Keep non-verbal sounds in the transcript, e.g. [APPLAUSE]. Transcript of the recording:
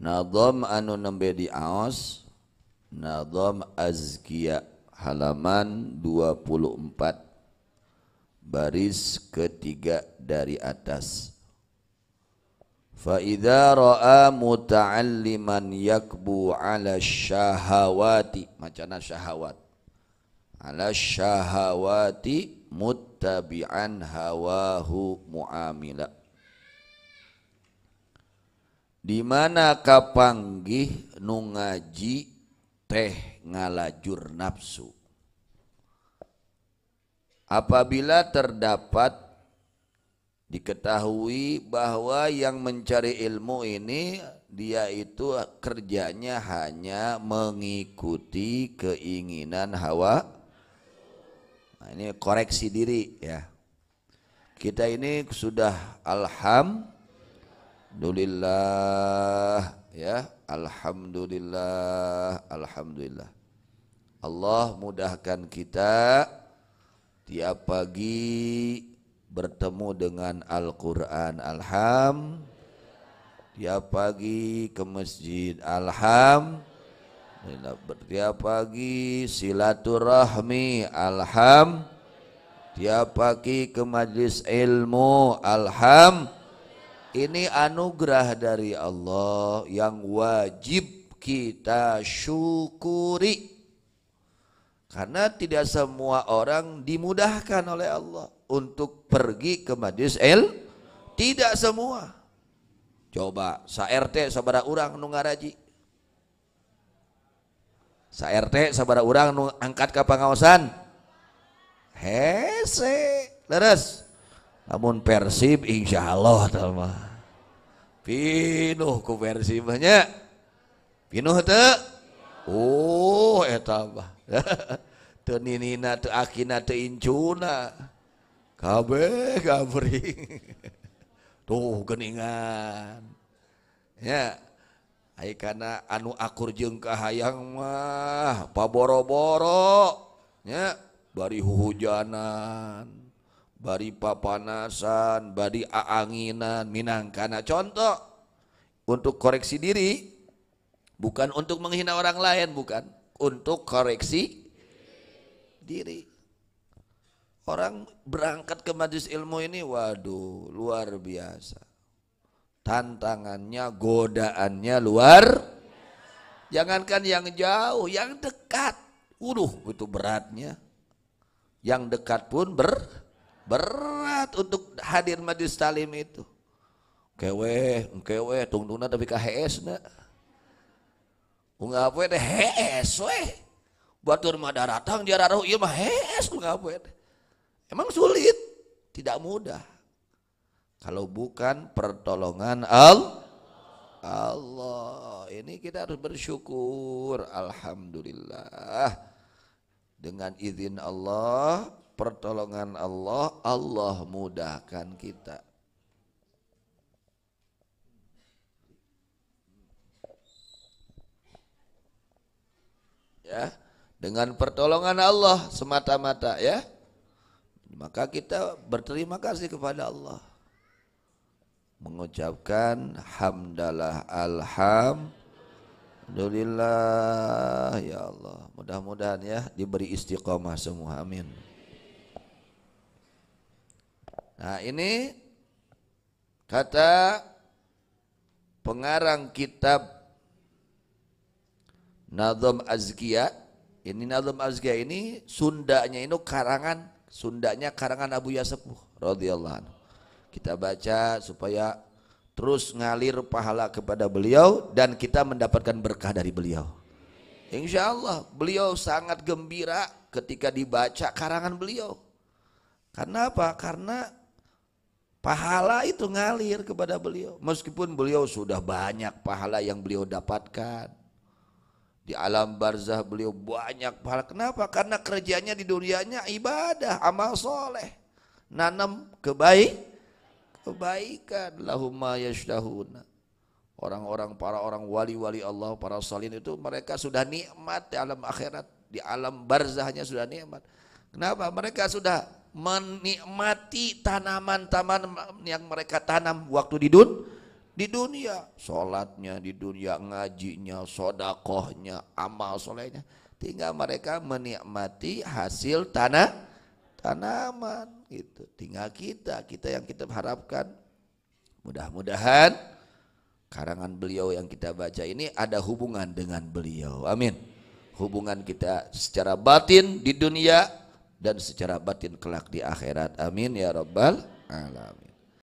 Nadom anu nembe aos Nadom Azkia halaman 24 baris ketiga dari atas Fa'idha ra'a muta'alliman yakbu ala syahawati Macana syahawat Ala syahawati muttabi'an hawahu muamilah di mana kapanggih nungaji teh ngalajur nafsu apabila terdapat diketahui bahwa yang mencari ilmu ini dia itu kerjanya hanya mengikuti keinginan hawa nah, ini koreksi diri ya kita ini sudah alhamdulillah. Alhamdulillah ya Alhamdulillah Alhamdulillah Allah mudahkan kita tiap pagi bertemu dengan Al-Quran Alham tiap pagi ke masjid Alham tiap pagi silaturahmi Alham tiap pagi ke majlis ilmu Alham ini anugerah dari Allah yang wajib kita syukuri. Karena tidak semua orang dimudahkan oleh Allah untuk pergi ke majlis el Tidak semua. Coba sa RT sabara orang nu ngaraji. Sa RT sabara orang angkat ke pengawasan. Hese, leres namun Persib Insya Allah talma pinuh ku Persib banyak pinuh te oh uh, etabah [LAUGHS] te ninina te akina te incuna kabe kabring [LAUGHS] tuh geningan ya Hai karena anu akur jeng kahayang mah paboro-boro ya bari hujanan bari papanasan, bari aanginan, minangkana. Contoh, untuk koreksi diri, bukan untuk menghina orang lain, bukan. Untuk koreksi diri. Orang berangkat ke majlis ilmu ini, waduh, luar biasa. Tantangannya, godaannya luar. Jangankan yang jauh, yang dekat. Waduh, itu beratnya. Yang dekat pun ber Berat untuk hadir majlis talim itu. Kewe, kewe, tungtungna tapi ka HS na. Unggah apa deh HS we. Batur mah daratang jararoh ieu mah HS unggah apa deh. Emang sulit, tidak mudah. Kalau bukan pertolongan Allah Allah. Ini kita harus bersyukur. Alhamdulillah. Dengan izin Allah, pertolongan Allah, Allah mudahkan kita. Ya, dengan pertolongan Allah semata-mata ya. Maka kita berterima kasih kepada Allah. Mengucapkan hamdalah alhamdulillah ya Allah. Mudah-mudahan ya diberi istiqomah semua. Amin. Nah ini kata pengarang kitab Nazam Azkia. Ini Nazam Azkia ini Sundanya ini karangan Sundanya karangan Abu Yasepuh radhiyallahu Kita baca supaya terus ngalir pahala kepada beliau dan kita mendapatkan berkah dari beliau. Insya Allah beliau sangat gembira ketika dibaca karangan beliau. Karena apa? Karena Pahala itu ngalir kepada beliau. Meskipun beliau sudah banyak pahala yang beliau dapatkan. Di alam barzah beliau banyak pahala. Kenapa? Karena kerjanya di dunianya ibadah, amal soleh. Nanam kebaik, kebaikan. Lahumma yashdahuna. Orang-orang, para orang wali-wali Allah, para salin itu mereka sudah nikmat di alam akhirat. Di alam barzahnya sudah nikmat. Kenapa? Mereka sudah menikmati tanaman-tanaman yang mereka tanam waktu di dun di dunia sholatnya di dunia ngajinya sodakohnya amal solehnya tinggal mereka menikmati hasil tanah tanaman gitu tinggal kita kita yang kita harapkan mudah-mudahan karangan beliau yang kita baca ini ada hubungan dengan beliau amin hubungan kita secara batin di dunia dan secara batin kelak di akhirat. Amin ya rabbal alamin.